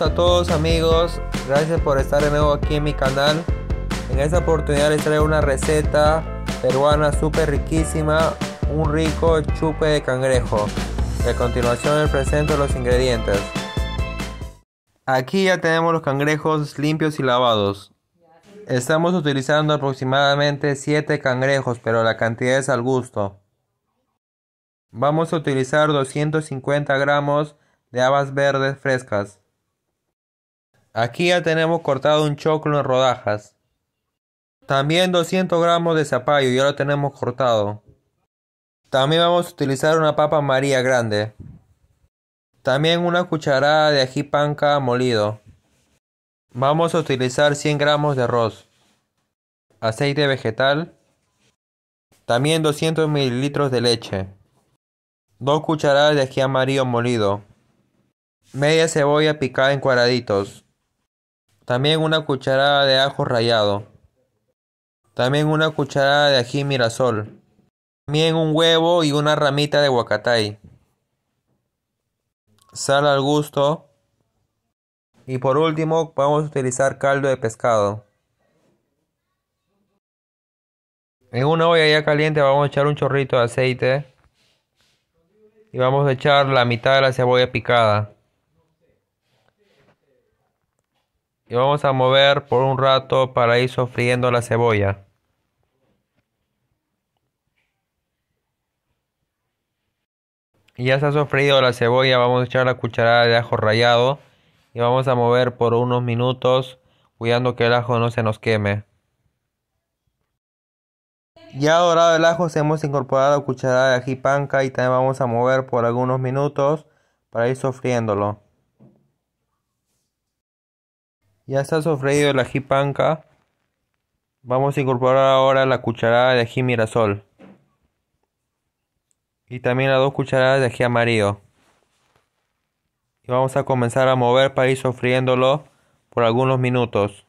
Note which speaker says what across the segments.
Speaker 1: a todos amigos, gracias por estar de nuevo aquí en mi canal. En esta oportunidad les traigo una receta peruana súper riquísima, un rico chupe de cangrejo. de continuación les presento los ingredientes. Aquí ya tenemos los cangrejos limpios y lavados. Estamos utilizando aproximadamente 7 cangrejos, pero la cantidad es al gusto. Vamos a utilizar 250 gramos de habas verdes frescas, Aquí ya tenemos cortado un choclo en rodajas. También 200 gramos de zapallo, ya lo tenemos cortado. También vamos a utilizar una papa maría grande. También una cucharada de ají panca molido. Vamos a utilizar 100 gramos de arroz. Aceite vegetal. También 200 mililitros de leche. Dos cucharadas de ají amarillo molido. Media cebolla picada en cuadraditos. También una cucharada de ajo rallado. También una cucharada de ají mirasol. También un huevo y una ramita de guacatay. Sal al gusto. Y por último vamos a utilizar caldo de pescado. En una olla ya caliente vamos a echar un chorrito de aceite y vamos a echar la mitad de la cebolla picada. y vamos a mover por un rato para ir sofriendo la cebolla. Y ya se ha sofrido la cebolla, vamos a echar la cucharada de ajo rallado y vamos a mover por unos minutos cuidando que el ajo no se nos queme. Ya dorado el ajo, se hemos incorporado la cucharada de ají panca y también vamos a mover por algunos minutos para ir sofriéndolo. Ya está sofreído el ají panca. Vamos a incorporar ahora la cucharada de ají mirasol. Y también las dos cucharadas de ají amarillo. Y vamos a comenzar a mover para ir sofriéndolo por algunos minutos.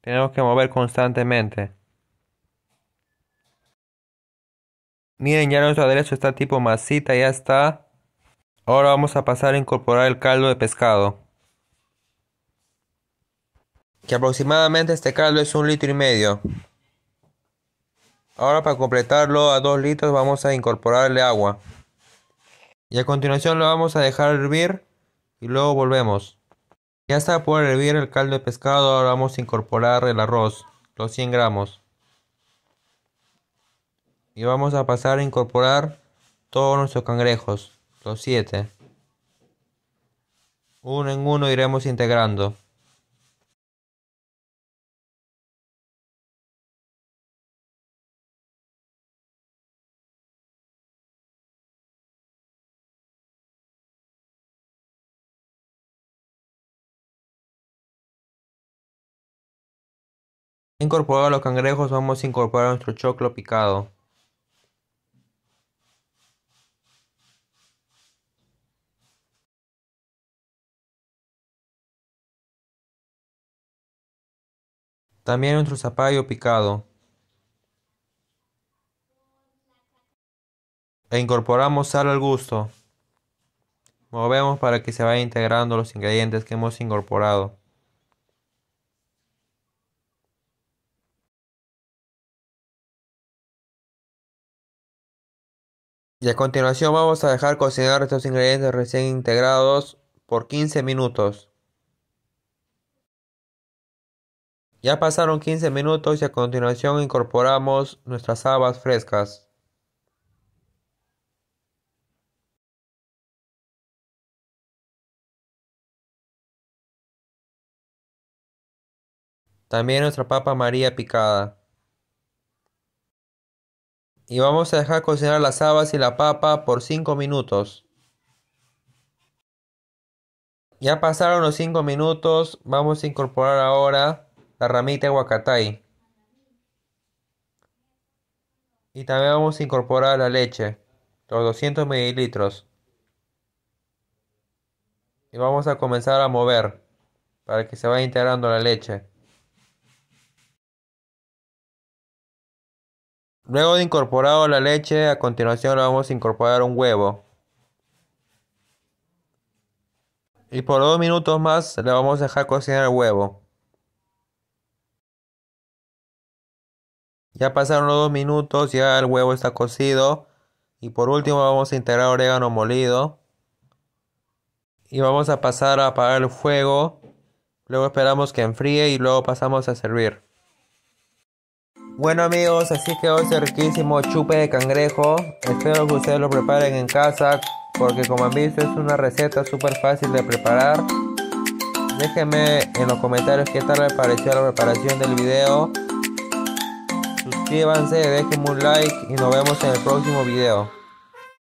Speaker 1: Tenemos que mover constantemente. Miren, ya nuestro aderezo está tipo masita, ya está. Ahora vamos a pasar a incorporar el caldo de pescado que aproximadamente este caldo es un litro y medio. Ahora para completarlo a 2 litros vamos a incorporarle agua. Y a continuación lo vamos a dejar hervir y luego volvemos. Ya está por hervir el caldo de pescado, ahora vamos a incorporar el arroz, los 100 gramos. Y vamos a pasar a incorporar todos nuestros cangrejos, los 7. Uno en uno iremos integrando. a los cangrejos, vamos a incorporar nuestro choclo picado. También nuestro zapallo picado. E incorporamos sal al gusto. Movemos para que se vayan integrando los ingredientes que hemos incorporado. Y a continuación vamos a dejar cocinar estos ingredientes recién integrados por 15 minutos. Ya pasaron 15 minutos y a continuación incorporamos nuestras habas frescas. También nuestra papa maría picada y vamos a dejar cocinar las habas y la papa por 5 minutos. Ya pasaron los 5 minutos, vamos a incorporar ahora la ramita de huacatay. Y también vamos a incorporar la leche, los 200 mililitros. Y vamos a comenzar a mover para que se vaya integrando la leche. Luego de incorporado la leche, a continuación le vamos a incorporar un huevo. Y por dos minutos más le vamos a dejar cocinar el huevo. Ya pasaron los dos minutos, ya el huevo está cocido. Y por último vamos a integrar orégano molido. Y vamos a pasar a apagar el fuego. Luego esperamos que enfríe y luego pasamos a servir. Bueno amigos, así quedó hoy riquísimo chupe de cangrejo. Espero que ustedes lo preparen en casa porque como han visto es una receta súper fácil de preparar. Déjenme en los comentarios qué tal les pareció la preparación del video. Suscríbanse, déjenme un like y nos vemos en el próximo video.